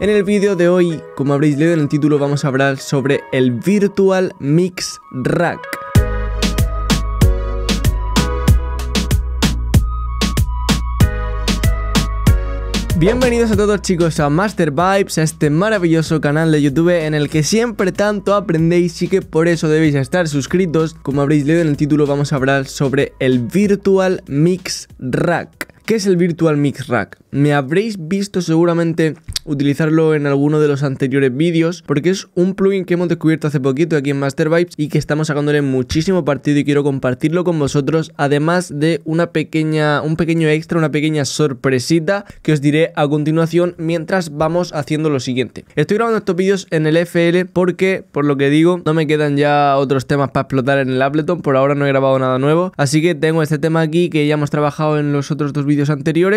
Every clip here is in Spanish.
En el vídeo de hoy, como habréis leído en el título, vamos a hablar sobre el Virtual Mix Rack. Bienvenidos a todos chicos a Master Vibes, a este maravilloso canal de YouTube en el que siempre tanto aprendéis y que por eso debéis estar suscritos. Como habréis leído en el título vamos a hablar sobre el Virtual Mix Rack. ¿Qué es el Virtual Mix Rack? Me habréis visto seguramente utilizarlo en alguno de los anteriores vídeos, porque es un plugin que hemos descubierto hace poquito aquí en Master Vibes y que estamos sacándole muchísimo partido y quiero compartirlo con vosotros, además de una pequeña, un pequeño extra, una pequeña sorpresita que os diré a continuación mientras vamos haciendo lo siguiente. Estoy grabando estos vídeos en el FL porque, por lo que digo, no me quedan ya otros temas para explotar en el Ableton, por ahora no he grabado nada nuevo, así que tengo este tema aquí que ya hemos trabajado en los otros dos vídeos anteriores,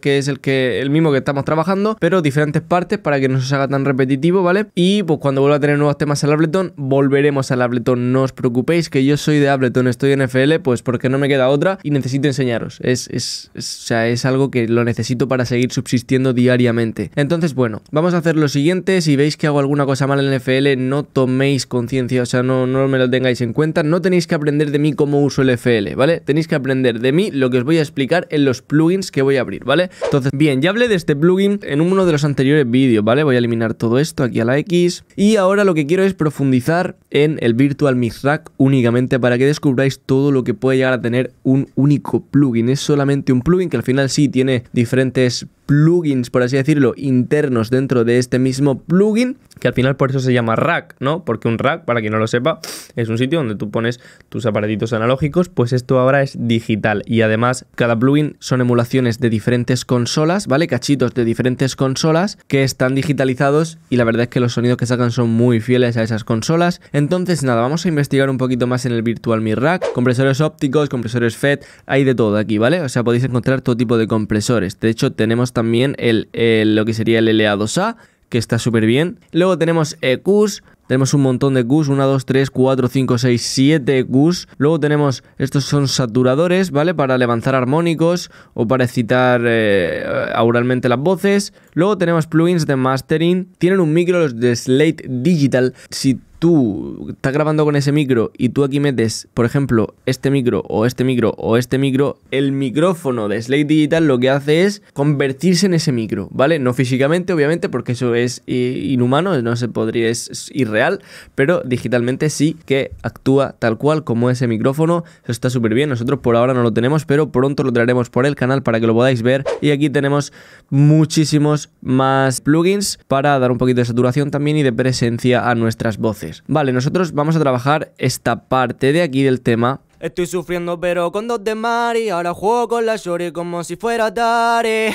que es el, que, el mismo que estamos trabajando, pero diferente partes para que no se haga tan repetitivo, ¿vale? Y pues cuando vuelva a tener nuevos temas al Ableton, volveremos al Ableton. No os preocupéis, que yo soy de Ableton, estoy en FL, pues porque no me queda otra y necesito enseñaros. Es, es, o sea, es algo que lo necesito para seguir subsistiendo diariamente. Entonces, bueno, vamos a hacer lo siguiente. Si veis que hago alguna cosa mal en FL, no toméis conciencia, o sea, no, no me lo tengáis en cuenta. No tenéis que aprender de mí cómo uso el FL, ¿vale? Tenéis que aprender de mí lo que os voy a explicar en los plugins que voy a abrir, ¿vale? Entonces, bien, ya hablé de este plugin en uno de los anteriores vídeos, ¿vale? Voy a eliminar todo esto aquí a la X. Y ahora lo que quiero es profundizar en el Virtual Mix Rack únicamente para que descubráis todo lo que puede llegar a tener un único plugin. Es solamente un plugin que al final sí tiene diferentes plugins, por así decirlo, internos dentro de este mismo plugin, que al final por eso se llama rack, ¿no? Porque un rack, para quien no lo sepa, es un sitio donde tú pones tus aparatitos analógicos, pues esto ahora es digital. Y además, cada plugin son emulaciones de diferentes consolas, ¿vale? Cachitos de diferentes consolas que están digitalizados y la verdad es que los sonidos que sacan son muy fieles a esas consolas. Entonces, nada, vamos a investigar un poquito más en el Virtual Mi Rack. Compresores ópticos, compresores FET, hay de todo aquí, ¿vale? O sea, podéis encontrar todo tipo de compresores. De hecho, tenemos también también el, el, lo que sería el LA2A, que está súper bien. Luego tenemos EQs, eh, tenemos un montón de EQs. 1, 2, 3, 4, 5, 6, 7 EQs. Luego tenemos, estos son saturadores, ¿vale? Para levantar armónicos o para excitar eh, auralmente las voces. Luego tenemos plugins de mastering. Tienen un micro los de Slate Digital. Si tú estás grabando con ese micro y tú aquí metes, por ejemplo, este micro o este micro o este micro, el micrófono de Slate Digital lo que hace es convertirse en ese micro, ¿vale? No físicamente, obviamente, porque eso es inhumano, no se podría, es irreal, pero digitalmente sí que actúa tal cual como ese micrófono. Eso está súper bien. Nosotros por ahora no lo tenemos, pero pronto lo traeremos por el canal para que lo podáis ver. Y aquí tenemos muchísimos más plugins para dar un poquito de saturación también y de presencia a nuestras voces. Vale, nosotros vamos a trabajar esta parte de aquí del tema Estoy sufriendo pero con dos de Mari Ahora juego con la Shory como si fuera TARE.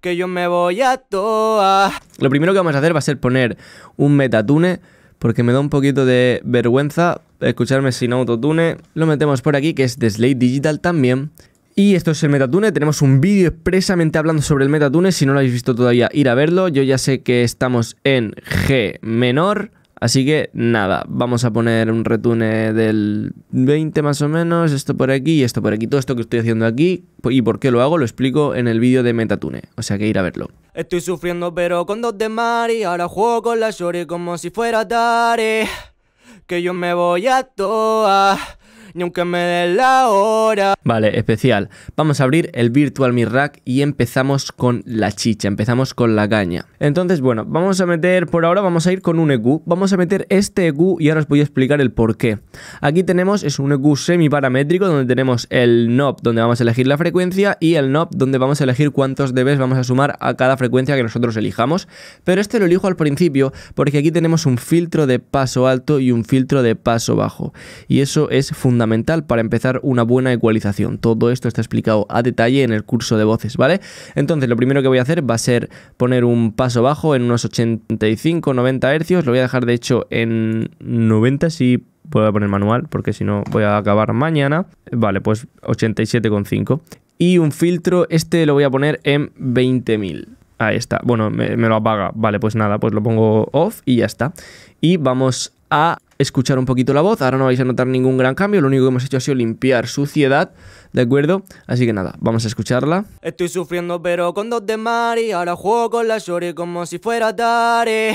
Que yo me voy a toa Lo primero que vamos a hacer va a ser poner un metatune Porque me da un poquito de vergüenza escucharme sin autotune Lo metemos por aquí que es de Slate Digital también y esto es el Metatune, tenemos un vídeo expresamente hablando sobre el Metatune, si no lo habéis visto todavía, ir a verlo. Yo ya sé que estamos en G menor, Así que nada, vamos a poner un retune del 20 más o menos, esto por aquí y esto por aquí. Todo esto que estoy haciendo aquí y por qué lo hago lo explico en el vídeo de Metatune, o sea que ir a verlo. Estoy sufriendo pero con dos de Mari, ahora juego con la Shory como si fuera tarde, que yo me voy a toa ni aunque me dé la hora. Vale, especial. Vamos a abrir el Virtual Mi Rack y empezamos con la chicha, empezamos con la caña. Entonces, bueno, vamos a meter, por ahora vamos a ir con un EQ. Vamos a meter este EQ y ahora os voy a explicar el por qué. Aquí tenemos, es un EQ semiparamétrico donde tenemos el knob donde vamos a elegir la frecuencia y el knob donde vamos a elegir cuántos dBs vamos a sumar a cada frecuencia que nosotros elijamos. Pero este lo elijo al principio porque aquí tenemos un filtro de paso alto y un filtro de paso bajo. Y eso es fundamental fundamental para empezar una buena ecualización. Todo esto está explicado a detalle en el curso de voces, ¿vale? Entonces, lo primero que voy a hacer va a ser poner un paso bajo en unos 85, 90 hercios. Lo voy a dejar, de hecho, en 90 si puedo poner manual, porque si no voy a acabar mañana. Vale, pues 87,5. Y un filtro, este lo voy a poner en 20.000. Ahí está. Bueno, me, lo apaga. Vale, pues nada, pues lo pongo off y ya está. Y vamos a escuchar un poquito la voz. Ahora no vais a notar ningún gran cambio. Lo único que hemos hecho ha sido limpiar suciedad, ¿de acuerdo? Así que nada, vamos a escucharla. Estoy sufriendo pero con dos de Mari. Ahora juego con la como si fuera tarde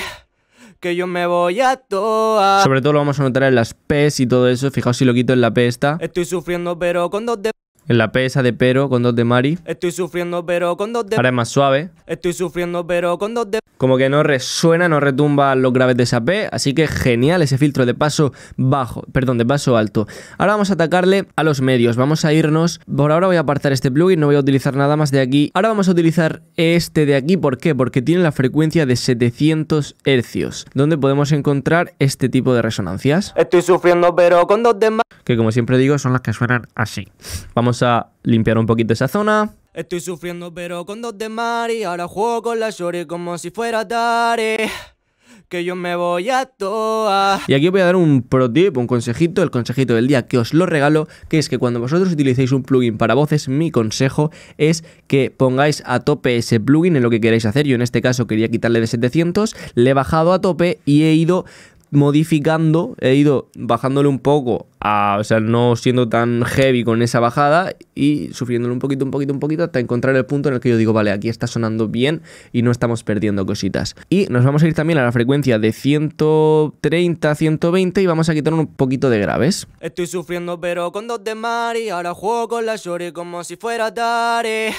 que yo me voy a toa. Sobre todo lo vamos a notar en las P's y todo eso. Fijaos si lo quito en la P esta. Estoy sufriendo, pero con dos de... En la P esa de pero con dos de Mari. Estoy sufriendo pero con dos de... Ahora es más suave. Estoy sufriendo pero con dos de... Como que no resuena, no retumba los graves de esa P, así que genial ese filtro de paso bajo, perdón, de paso alto. Ahora vamos a atacarle a los medios, vamos a irnos... Por ahora voy a apartar este plugin, no voy a utilizar nada más de aquí. Ahora vamos a utilizar este de aquí, ¿por qué? Porque tiene la frecuencia de 700 hercios, donde podemos encontrar este tipo de resonancias. Estoy sufriendo pero con dos de... Que como siempre digo, son las que suenan así. Vamos a limpiar un poquito esa zona. Estoy sufriendo pero con dos de Mari, ahora juego con la Shore como si fuera Tare que yo me voy a toa. Y aquí voy a dar un pro tip, un consejito, el consejito del día que os lo regalo, que es que cuando vosotros utilicéis un plugin para voces, mi consejo es que pongáis a tope ese plugin en lo que queráis hacer. Yo en este caso quería quitarle de 700, le he bajado a tope y he ido modificando, he ido bajándole un poco, o sea, no siendo tan heavy con esa bajada y sufriéndole un poquito, un poquito, un poquito hasta encontrar el punto en el que yo digo, vale, aquí está sonando bien y no estamos perdiendo cositas. Y nos vamos a ir también a la frecuencia de 130, 120 y vamos a quitar un poquito de graves. Estoy sufriendo pero con dos de Mari, ahora juego con la Shore como si fuera Tare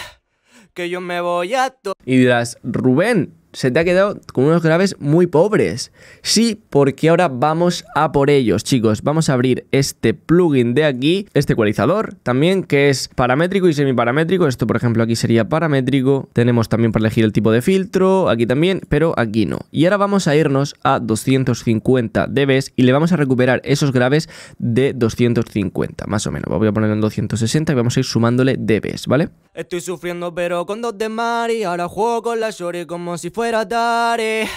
que yo me voy a... Y dirás, Rubén, se te ha quedado con unos graves muy pobres. Sí, porque ahora vamos a por ellos, chicos. Vamos a abrir este plugin de aquí, este ecualizador también, que es paramétrico y semiparamétrico. Esto, por ejemplo, aquí sería paramétrico. Tenemos también para elegir el tipo de filtro, aquí también, pero aquí no. Y ahora vamos a irnos a 250 dBs y le vamos a recuperar esos graves de 250, más o menos. Voy a ponerlo en 260 y vamos a ir sumándole dBs, ¿vale? Estoy sufriendo pero con dos de Mari ahora juego con la shorty como si fuera daré eh,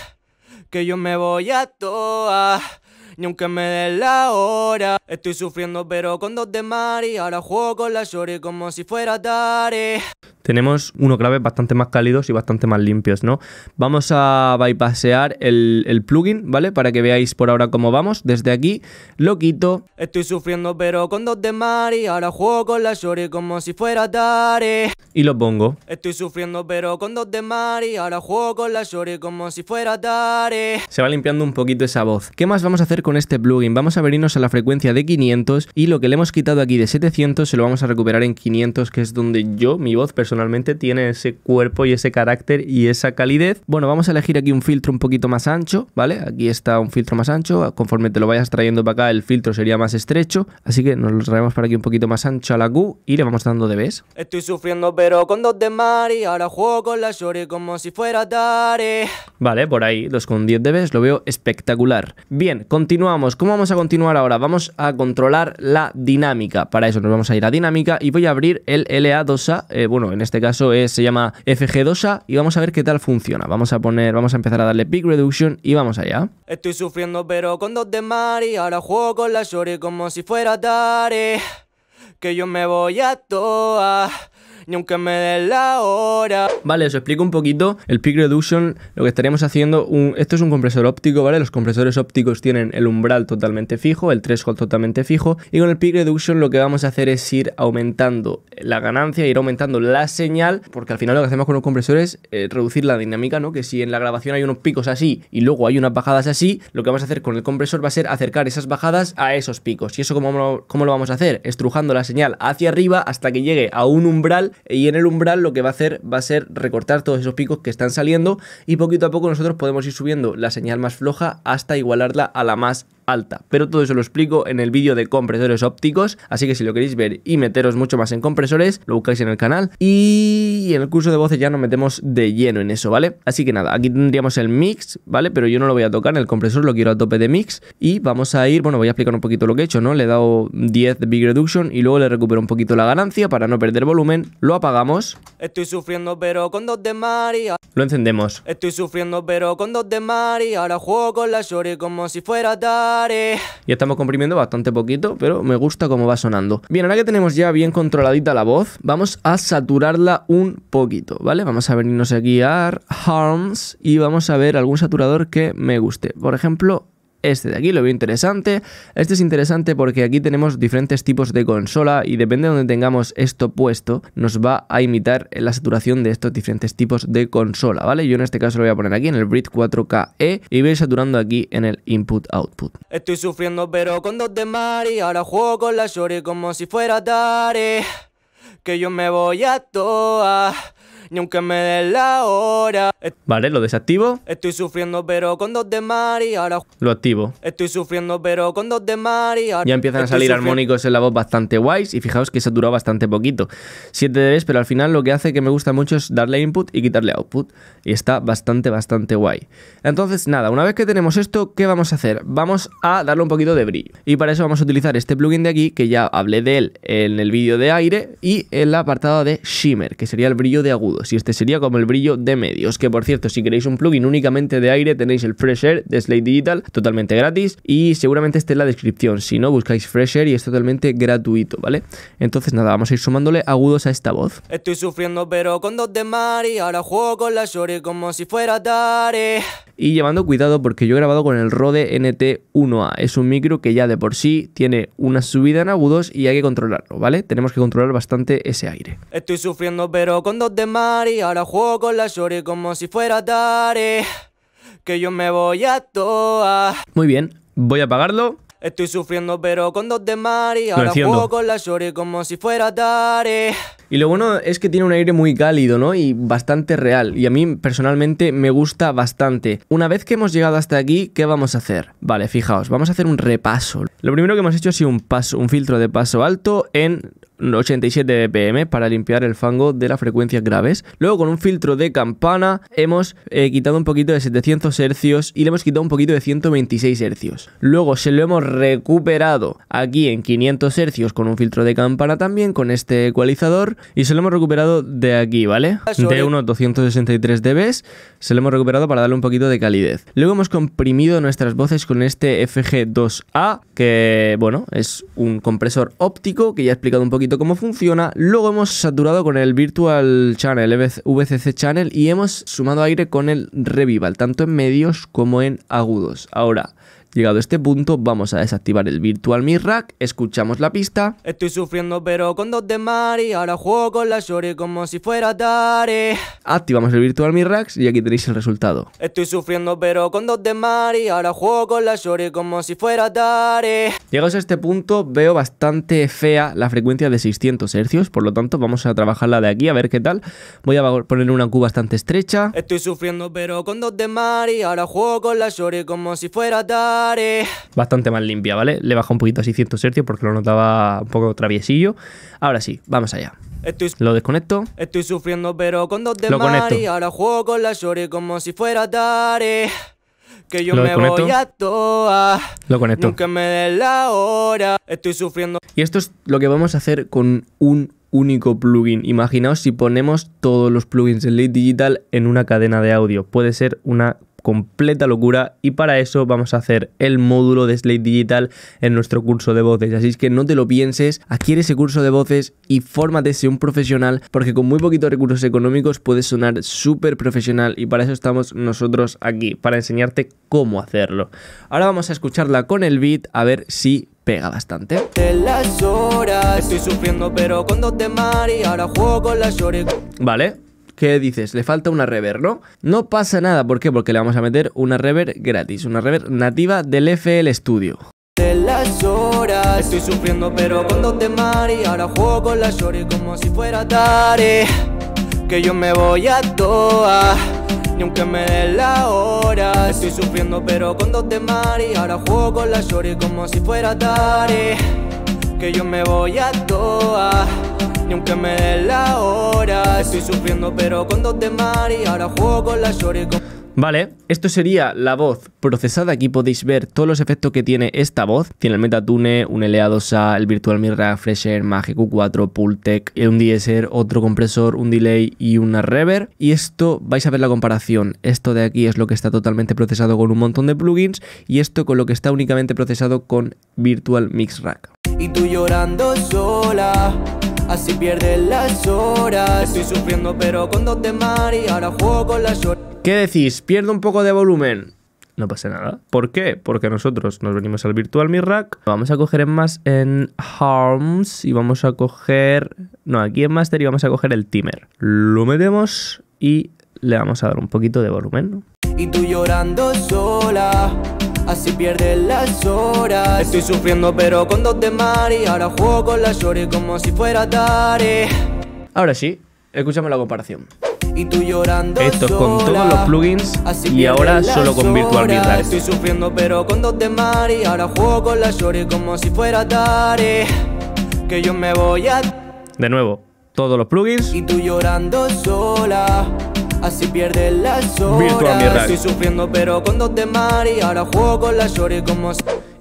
que yo me voy a toa ni aunque me dé la hora. Estoy sufriendo pero con dos de Mari, ahora juego con la Shore como si fuera Tare. Tenemos uno clave bastante más cálidos y bastante más limpios, ¿no? Vamos a bypassear el, el plugin, ¿vale? Para que veáis por ahora cómo vamos. Desde aquí lo quito. Estoy sufriendo pero con dos de Mari, ahora juego con la Shore como si fuera tarde Y lo pongo. Estoy sufriendo pero con dos de Mari, ahora juego con la Shori como si fuera Tare. Se va limpiando un poquito esa voz. ¿Qué más vamos a hacer con con este plugin vamos a venirnos a la frecuencia de 500 y lo que le hemos quitado aquí de 700 se lo vamos a recuperar en 500 que es donde yo, mi voz personalmente, tiene ese cuerpo y ese carácter y esa calidez. Bueno, vamos a elegir aquí un filtro un poquito más ancho, ¿vale? Aquí está un filtro más ancho, conforme te lo vayas trayendo para acá el filtro sería más estrecho, así que nos lo traemos para aquí un poquito más ancho a la Q y le vamos dando de vez. Estoy sufriendo pero con dos de Mari, ahora juego con la Shore como si fuera tarde Vale, por ahí, con de vez, lo veo espectacular. Bien, con Continuamos. ¿Cómo vamos a continuar ahora? Vamos a controlar la dinámica. Para eso nos vamos a ir a dinámica y voy a abrir el LA2A. Eh, bueno, en este caso se llama FG2A y vamos a ver qué tal funciona. Vamos a poner, vamos a empezar a darle Peak Reduction y vamos allá. Estoy sufriendo pero con dos de Mari, ahora juego con la Shore como si fuera Tare. Que yo me voy a toa ni aunque me dé la hora. Vale, os explico un poquito el peak reduction, lo que estaríamos haciendo, un, esto es un compresor óptico, ¿vale? Los compresores ópticos tienen el umbral totalmente fijo, el threshold totalmente fijo, y con el peak reduction lo que vamos a hacer es ir aumentando la ganancia, ir aumentando la señal, porque al final lo que hacemos con los compresores es reducir la dinámica, ¿no? Que si en la grabación hay unos picos así y luego hay unas bajadas así, lo que vamos a hacer con el compresor va a ser acercar esas bajadas a esos picos. ¿Y eso cómo, cómo lo vamos a hacer? Estrujando la señal hacia arriba hasta que llegue a un umbral y en el umbral lo que va a hacer va a ser recortar todos esos picos que están saliendo y poquito a poco nosotros podemos ir subiendo la señal más floja hasta igualarla a la más pero todo eso lo explico en el vídeo de compresores ópticos, así que si lo queréis ver y meteros mucho más en compresores, lo buscáis en el canal. Y en el curso de voces ya nos metemos de lleno en eso, ¿vale? Así que nada, aquí tendríamos el mix, ¿vale? Pero yo no lo voy a tocar, en el compresor lo quiero a tope de mix. Y vamos a ir, bueno, voy a explicar un poquito lo que he hecho, ¿no? Le he dado 10 de Big Reduction y luego le recupero un poquito la ganancia para no perder volumen. Lo apagamos. Estoy sufriendo pero con dos de María. Lo encendemos. Estoy sufriendo pero con dos de María. Ahora juego con la Shory como si fuera tal. Ya Y estamos comprimiendo bastante poquito, pero me gusta cómo va sonando. Bien, ahora que tenemos ya bien controladita la voz, vamos a saturarla un poquito, ¿vale? Vamos a venirnos a guiar Harms y vamos a ver algún saturador que me guste. Por ejemplo, este de aquí, lo veo interesante. Este es interesante porque aquí tenemos diferentes tipos de consola y depende de donde tengamos esto puesto, nos va a imitar la saturación de estos diferentes tipos de consola, ¿vale? Yo en este caso lo voy a poner aquí en el Bridge 4KE y voy saturando aquí en el Input-Output. Estoy sufriendo pero con dos de Mari, ahora juego con la Shory como si fuera Tare, que yo me voy a toa ni aunque me dé la hora. Vale, lo desactivo. Estoy sufriendo pero con dos de ahora... Lo activo. Estoy sufriendo pero con dos de Ya empiezan a salir armónicos en la voz bastante guays y fijaos que se ha bastante poquito. 7 dBs, pero al final lo que hace que me gusta mucho es darle input y quitarle output. Y está bastante, bastante guay. Entonces, nada, una vez que tenemos esto, ¿qué vamos a hacer? Vamos a darle un poquito de brillo. Y para eso vamos a utilizar este plugin de aquí, que ya hablé de él en el vídeo de aire, y el apartado de Shimmer, que sería el brillo de agudo y este sería como el brillo de medios, que por cierto si queréis un plugin únicamente de aire tenéis el Fresher de Slate Digital totalmente gratis y seguramente esté en la descripción, si no buscáis Fresher y es totalmente gratuito, ¿vale? Entonces nada, vamos a ir sumándole agudos a esta voz. Estoy sufriendo pero con dos de mar y ahora juego con la Shore como si fuera Tare. Y llevando cuidado porque yo he grabado con el Rode NT1A, es un micro que ya de por sí tiene una subida en agudos y hay que controlarlo, ¿vale? Tenemos que controlar bastante ese aire. Estoy sufriendo pero con dos de mar Ahora juego con la como si fuera Tare. Que yo me voy a toa. Muy bien, voy a apagarlo. Estoy sufriendo pero con dos de Mari. Ahora juego con la Yori como si fuera Tare. Y lo bueno es que tiene un aire muy cálido, ¿no? Y bastante real. Y a mí personalmente me gusta bastante. Una vez que hemos llegado hasta aquí, ¿qué vamos a hacer? Vale, fijaos, vamos a hacer un repaso. Lo primero que hemos hecho ha sido un paso, un filtro de paso alto en 87 BPM para limpiar el fango de las frecuencias graves. Luego con un filtro de campana hemos eh, quitado un poquito de 700 hercios y le hemos quitado un poquito de 126 hercios. Luego se lo hemos recuperado aquí en 500 hercios con un filtro de campana también, con este ecualizador y se lo hemos recuperado de aquí, ¿vale? De unos 263 dB se lo hemos recuperado para darle un poquito de calidez. Luego hemos comprimido nuestras voces con este FG2A que, bueno, es un compresor óptico que ya he explicado un poquito cómo funciona. Luego hemos saturado con el Virtual Channel, el VCC Channel, y hemos sumado aire con el Revival, tanto en medios como en agudos. Ahora, Llegado a este punto, vamos a desactivar el Virtual Mi Rack, escuchamos la pista. Estoy sufriendo pero con dos de Mari, ahora juego con la Shore como si fuera Tare. Activamos el Virtual Mi Rack y aquí tenéis el resultado. Estoy sufriendo pero con dos de Mari, ahora juego con la Shore como si fuera Tare. Llegados a este punto, veo bastante fea la frecuencia de 600 Hz, por lo tanto vamos a trabajarla de aquí a ver qué tal. Voy a poner una Q bastante estrecha. Estoy sufriendo pero con dos de Mari, ahora juego con la Shore como si fuera Tare. Bastante más limpia, ¿vale? Le baja un poquito así 100 serio, porque lo notaba un poco traviesillo. Ahora sí, vamos allá. lo desconecto. Estoy sufriendo, pero con dos de lo conecto. ahora juego con la como si fuera Tare. Que yo lo me voy a Lo conecto. Nunca me dé la hora. Estoy sufriendo. Y esto es lo que vamos a hacer con un único plugin. Imaginaos si ponemos todos los plugins en Lead Digital en una cadena de audio. Puede ser una completa locura y para eso vamos a hacer el módulo de Slate Digital en nuestro curso de voces. Así es que no te lo pienses, adquiere ese curso de voces y fórmate, ser un profesional, porque con muy poquitos recursos económicos puedes sonar súper profesional y para eso estamos nosotros aquí, para enseñarte cómo hacerlo. Ahora vamos a escucharla con el beat a ver si pega bastante. estoy sufriendo pero ahora juego con las Vale, que dices, le falta una reverb, ¿no? No pasa nada, ¿por qué? Porque le vamos a meter una rever gratis, una rever nativa del FL Studio. De las horas Estoy sufriendo pero cuando te mari Ahora juego con la shorty como si fuera tarde Que yo me voy a toa Ni aunque me dé la hora Estoy sufriendo pero cuando te mari Ahora juego con la shorty como si fuera Tare que yo me voy a toa Ni aunque me dé la hora Estoy sufriendo pero con dos de ahora juego con la Vale, esto sería la voz procesada. Aquí podéis ver todos los efectos que tiene esta voz. Tiene el Metatune, un LA2A, el Virtual Rack, Fresher, Magic Q4, Pultec, un DSR, otro compresor, un delay y una rever. Y esto, vais a ver la comparación. Esto de aquí es lo que está totalmente procesado con un montón de plugins y esto con lo que está únicamente procesado con Virtual Mix Rack. Y tú llorando sola así pierdes las horas. Estoy sufriendo, pero con dos de mar ahora juego con las horas. ¿Qué decís? Pierdo un poco de volumen. No pasa nada. ¿Por qué? Porque nosotros nos venimos al Virtual Mirac Vamos a coger en más en Harms y vamos a coger. No, aquí en Master y vamos a coger el Timer. Lo metemos y le vamos a dar un poquito de volumen. Y tú llorando sola así pierdes las horas Estoy sufriendo pero con dos de Mari. ahora juego con la llores como si fuera tarde Ahora sí, escúchame la comparación y tú llorando Esto es con todos los plugins y ahora solo con Virtual Guitar. Estoy sufriendo pero con dos de Mari. ahora juego con la llores como si fuera tarde Que yo me voy a... De nuevo, todos los plugins. Y tú llorando sola así pierde la horas. Estoy sufriendo pero con dos de ahora juego con las horas como...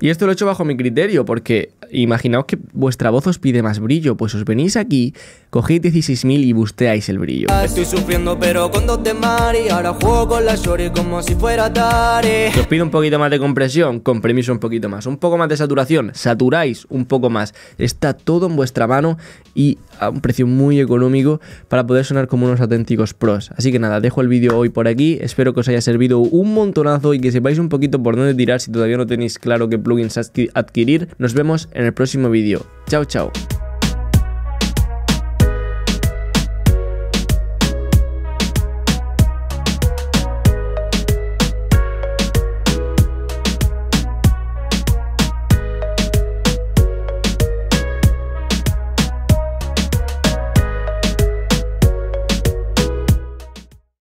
Y esto lo he hecho bajo mi criterio porque imaginaos que vuestra voz os pide más brillo, pues os venís aquí, cogéis 16.000 y busteáis el brillo. Estoy sufriendo pero con dos de mari, ahora juego con la como si fuera tare. os pido un poquito más de compresión, comprimís un poquito más, un poco más de saturación, saturáis un poco más. Está todo en vuestra mano y a un precio muy económico para poder sonar como unos auténticos pros. Así que nada, dejo el vídeo hoy por aquí, espero que os haya servido un montonazo y que sepáis un poquito por dónde tirar si todavía no tenéis claro qué plugins adquirir. Nos vemos en en el próximo vídeo. Chao, chao.